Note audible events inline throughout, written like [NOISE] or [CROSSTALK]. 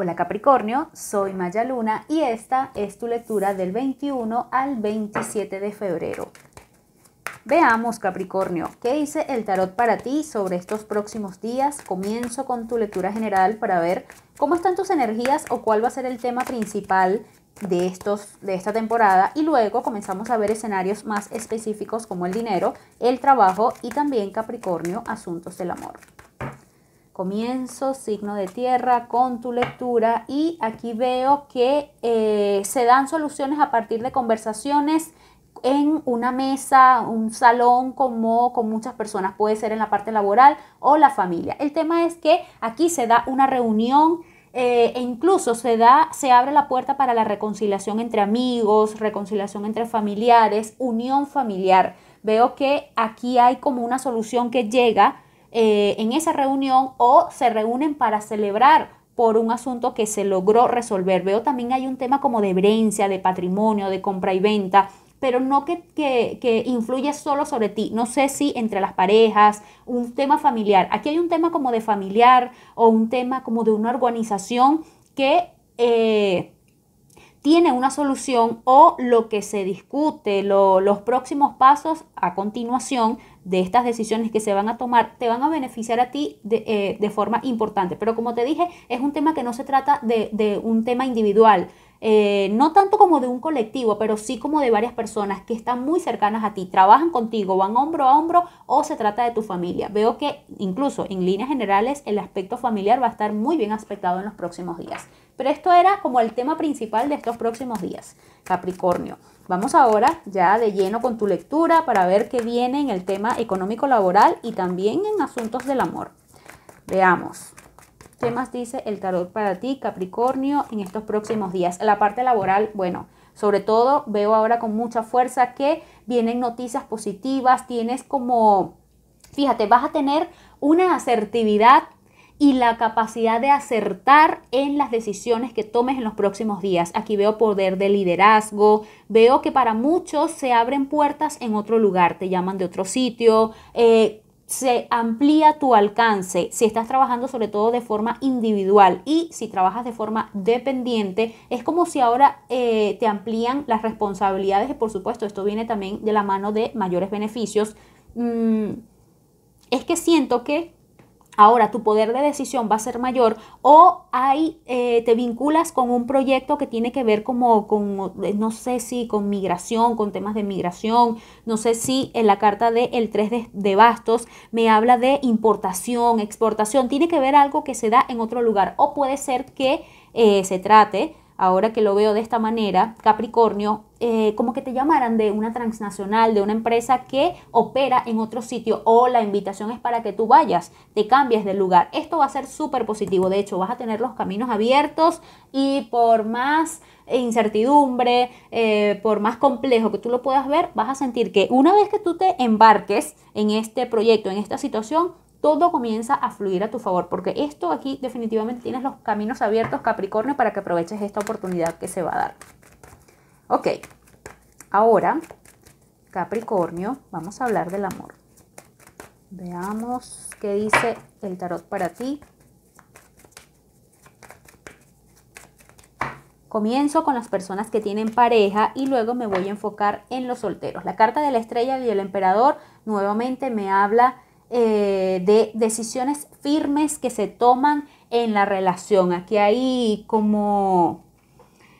Hola Capricornio, soy Maya Luna y esta es tu lectura del 21 al 27 de febrero. Veamos Capricornio, ¿qué dice el tarot para ti sobre estos próximos días? Comienzo con tu lectura general para ver cómo están tus energías o cuál va a ser el tema principal de, estos, de esta temporada y luego comenzamos a ver escenarios más específicos como el dinero, el trabajo y también Capricornio, asuntos del amor comienzo, signo de tierra, con tu lectura. Y aquí veo que eh, se dan soluciones a partir de conversaciones en una mesa, un salón como con muchas personas, puede ser en la parte laboral o la familia. El tema es que aquí se da una reunión eh, e incluso se da, se abre la puerta para la reconciliación entre amigos, reconciliación entre familiares, unión familiar. Veo que aquí hay como una solución que llega eh, en esa reunión o se reúnen para celebrar por un asunto que se logró resolver. Veo también hay un tema como de herencia, de patrimonio, de compra y venta, pero no que, que, que, influye solo sobre ti. No sé si entre las parejas, un tema familiar. Aquí hay un tema como de familiar o un tema como de una organización que... Eh, tiene una solución o lo que se discute, los próximos pasos a continuación de estas decisiones que se van a tomar te van a beneficiar a ti de, eh, forma importante. Pero como te dije, es un tema que no se trata de, un tema individual. Eh, no tanto como de un colectivo, pero sí como de varias personas que están muy cercanas a ti, trabajan contigo, van hombro a hombro o se trata de tu familia. Veo que incluso en líneas generales el aspecto familiar va a estar muy bien aspectado en los próximos días. Pero esto era como el tema principal de estos próximos días, Capricornio. Vamos ahora ya de lleno con tu lectura para ver qué viene en el tema económico laboral y también en asuntos del amor. Veamos. ¿Qué más dice el tarot para ti, Capricornio, en estos próximos días? La parte laboral, bueno, sobre todo veo ahora con mucha fuerza que vienen noticias positivas, tienes como, fíjate, vas a tener una asertividad y la capacidad de acertar en las decisiones que tomes en los próximos días. Aquí veo poder de liderazgo, veo que para muchos se abren puertas en otro lugar, te llaman de otro sitio. Eh, se amplía tu alcance si estás trabajando sobre todo de forma individual y si trabajas de forma dependiente es como si ahora eh, te amplían las responsabilidades y por supuesto esto viene también de la mano de mayores beneficios mm, es que siento que ahora tu poder de decisión va a ser mayor o hay, eh, te vinculas con un proyecto que tiene que ver como con, eh, no sé si con migración, con temas de migración, no sé si en la carta del de 3 de, bastos me habla de importación, exportación, tiene que ver algo que se da en otro lugar o puede ser que eh, se trate ahora que lo veo de esta manera, Capricornio, eh, como que te llamaran de una transnacional, de una empresa que opera en otro sitio o la invitación es para que tú vayas, te cambies de lugar. Esto va a ser súper positivo, de hecho vas a tener los caminos abiertos y por más incertidumbre, eh, por más complejo que tú lo puedas ver, vas a sentir que una vez que tú te embarques en este proyecto, en esta situación, todo comienza a fluir a tu favor, porque esto aquí definitivamente tienes los caminos abiertos, Capricornio, para que aproveches esta oportunidad que se va a dar. Ok, ahora, Capricornio, vamos a hablar del amor. Veamos qué dice el tarot para ti. Comienzo con las personas que tienen pareja y luego me voy a enfocar en los solteros. La carta de la estrella y el emperador nuevamente me habla eh, de decisiones firmes que se toman en la relación. Aquí hay como,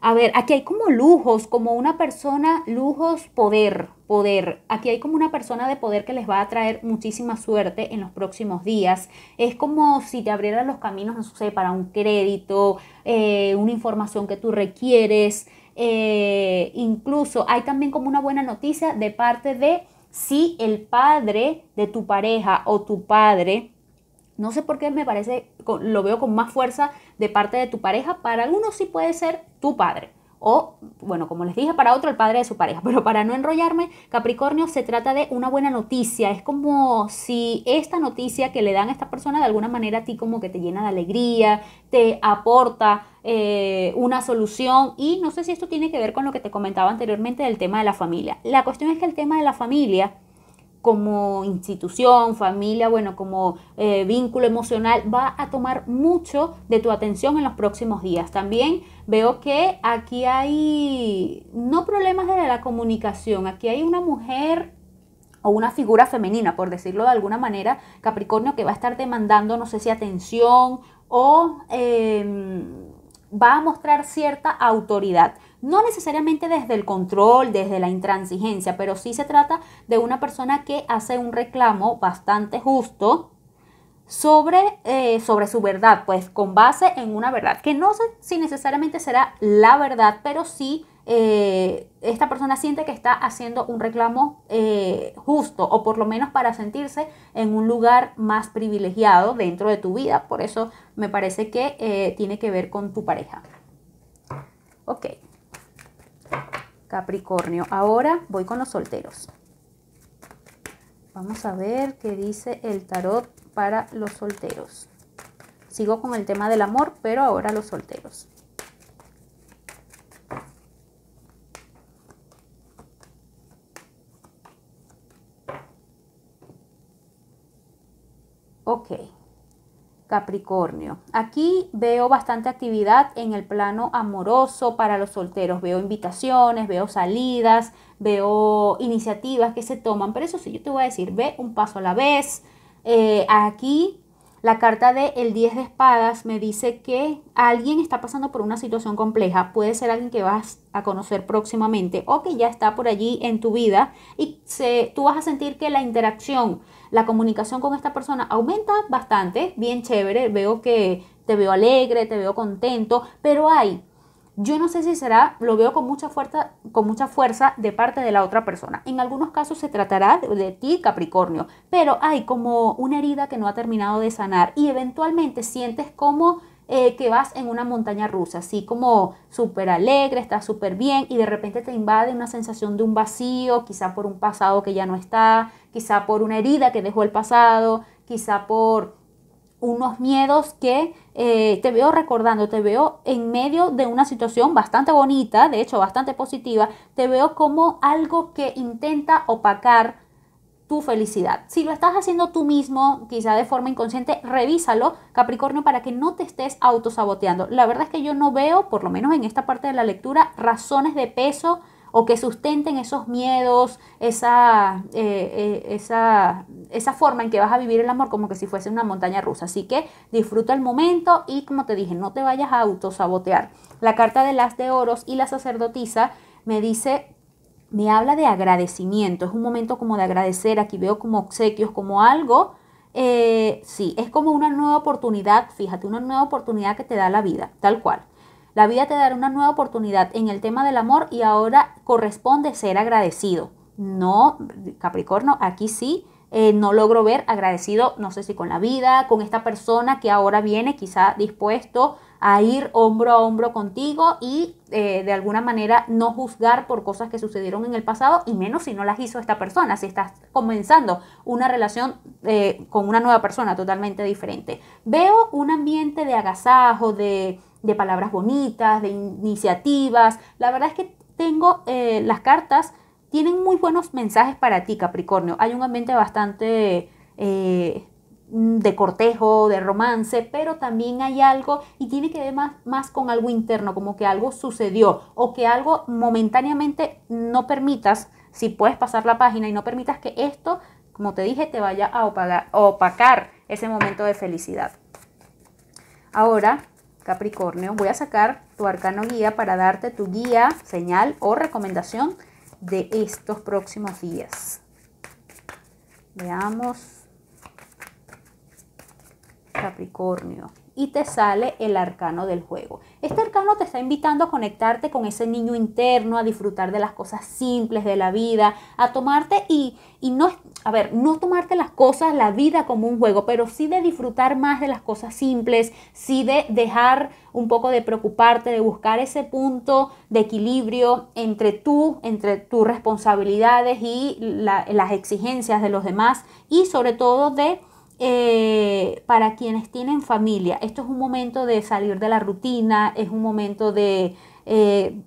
a ver, aquí hay como lujos, como una persona, lujos, poder, poder. Aquí hay como una persona de poder que les va a traer muchísima suerte en los próximos días. Es como si te abrieran los caminos, no sé, para un crédito, eh, una información que tú requieres. Eh, incluso hay también como una buena noticia de parte de si el padre de tu pareja o tu padre, no sé por qué me parece, lo veo con más fuerza de parte de tu pareja, para algunos sí puede ser tu padre o, bueno, como les dije, para otro el padre de su pareja. [LAUGHS] Pero para no enrollarme, Capricornio se trata de una buena noticia. Es como si esta noticia que le dan a esta persona de alguna manera a ti como que te llena de alegría, te aporta eh, una solución. Y no sé si esto tiene que ver con lo que te comentaba anteriormente del tema de la familia. La cuestión es que el tema de la familia como institución, familia, bueno, como eh, vínculo emocional, va a tomar mucho de tu atención en los próximos días. También veo que aquí hay no problemas de la comunicación, aquí hay una mujer o una figura femenina, por decirlo de alguna manera, Capricornio que va a estar demandando, no sé si atención o... Em, va a mostrar cierta autoridad. No necesariamente desde el control, desde la intransigencia, pero sí se trata de una persona que hace un reclamo bastante justo sobre, eh, sobre su verdad, pues con base en una verdad, que no sé si necesariamente será la verdad, pero sí eh, esta persona siente que está haciendo un reclamo eh, justo o por lo menos para sentirse en un lugar más privilegiado dentro de tu vida. Por eso me parece que eh, tiene que ver con tu pareja. Ok. Capricornio. Ahora voy con los solteros. Vamos a ver qué dice el tarot para los solteros. Sigo con el tema del amor, pero ahora los solteros. Ok, Capricornio. Aquí veo bastante actividad en el plano amoroso para los solteros. Veo invitaciones, veo salidas, veo iniciativas que se toman. Pero eso sí, yo te voy a decir, ve un paso a la vez. Eh, aquí la carta de El 10 de espadas me dice que alguien está pasando por una situación compleja. Puede ser alguien que vas a conocer próximamente o que ya está por allí en tu vida y se, tú vas a sentir que la interacción, la comunicación con esta persona aumenta bastante. Bien chévere, veo que te veo alegre, te veo contento, pero hay yo no sé si será, lo veo con mucha fuerza, con mucha fuerza de parte de la otra persona. En algunos casos se tratará de, ti, Capricornio, pero hay como una herida que no ha terminado de sanar y eventualmente sientes como eh, que vas en una montaña rusa, así como súper alegre, estás súper bien y de repente te invade una sensación de un vacío, quizá por un pasado que ya no está, quizá por una herida que dejó el pasado, quizá por unos miedos que eh, te veo recordando, te veo en medio de una situación bastante bonita, de hecho bastante positiva, te veo como algo que intenta opacar tu felicidad. Si lo estás haciendo tú mismo, quizá de forma inconsciente, revísalo, Capricornio, para que no te estés autosaboteando. La verdad es que yo no veo, por lo menos en esta parte de la lectura, razones de peso o que sustenten esos miedos, eh, eh, esa, esa, forma en que vas a vivir el amor como que si fuese una montaña rusa. Así que disfruta el momento y como te dije, no te vayas a autosabotear. La carta de las de oros y la sacerdotisa me dice me habla de agradecimiento, es un momento como de agradecer, aquí veo como obsequios, como algo, eh, sí, es como una nueva oportunidad, fíjate, una nueva oportunidad que te da la vida, tal cual. La vida te dará una nueva oportunidad en el tema del amor y ahora corresponde ser agradecido. No, Capricornio, aquí sí eh, no logro ver agradecido, no sé si con la vida, con esta persona que ahora viene quizá dispuesto a ir hombro a hombro contigo y eh, de alguna manera no juzgar por cosas que sucedieron en el pasado y menos si no las hizo esta persona, si estás comenzando una relación eh, con una nueva persona totalmente diferente. Veo un ambiente de agasajo, de de palabras bonitas, de iniciativas. La verdad es que tengo eh, las cartas, tienen muy buenos mensajes para ti, Capricornio. Hay un ambiente bastante eh, de cortejo, de romance, pero también hay algo y tiene que ver más, más con algo interno, como que algo sucedió o que algo momentáneamente no permitas, si puedes pasar la página y no permitas que esto, como te dije, te vaya a opacar ese momento de felicidad. Ahora Capricornio, voy a sacar tu arcano guía para darte tu guía, señal o recomendación de estos próximos días. Veamos. Capricornio y te sale el arcano del juego. Este arcano te está invitando a conectarte con ese niño interno, a disfrutar de las cosas simples de la vida, a tomarte y, no, a ver, no tomarte las cosas, la vida como un juego, pero sí de disfrutar más de las cosas simples, sí de dejar un poco de preocuparte, de buscar ese punto de equilibrio entre tú, entre tus responsabilidades y las exigencias de los demás y sobre todo de eh, para quienes tienen familia, esto es un momento de salir de la rutina, es un momento de eh,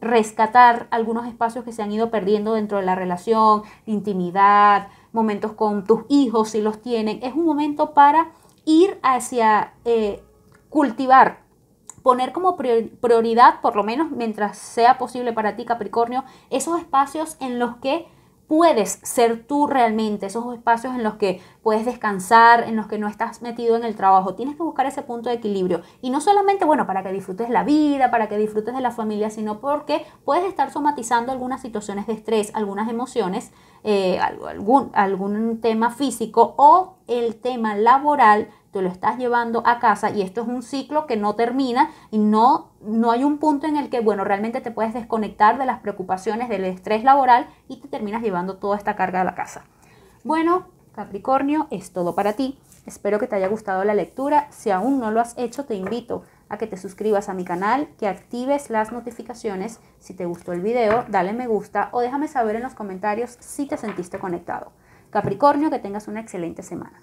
rescatar algunos espacios que se han ido perdiendo dentro de la relación, intimidad, momentos con tus hijos si los tienen. Es un momento para ir hacia eh, cultivar, poner como prioridad, por lo menos mientras sea posible para ti Capricornio, esos espacios en los que puedes ser tú realmente, esos espacios en los que puedes descansar, en los que no estás metido en el trabajo. Tienes que buscar ese punto de equilibrio. Y no solamente, bueno, para que disfrutes la vida, para que disfrutes de la familia, sino porque puedes estar somatizando algunas situaciones de estrés, algunas emociones, eh, algún, algún tema físico o el tema laboral, te lo estás llevando a casa y esto es un ciclo que no termina y no, no hay un punto en el que, bueno, realmente te puedes desconectar de las preocupaciones del estrés laboral y te terminas llevando toda esta carga a la casa. Bueno, Capricornio, es todo para ti. Espero que te haya gustado la lectura. Si aún no lo has hecho, te invito a que te suscribas a mi canal, que actives las notificaciones. Si te gustó el video, dale me gusta o déjame saber en los comentarios si te sentiste conectado. Capricornio, que tengas una excelente semana.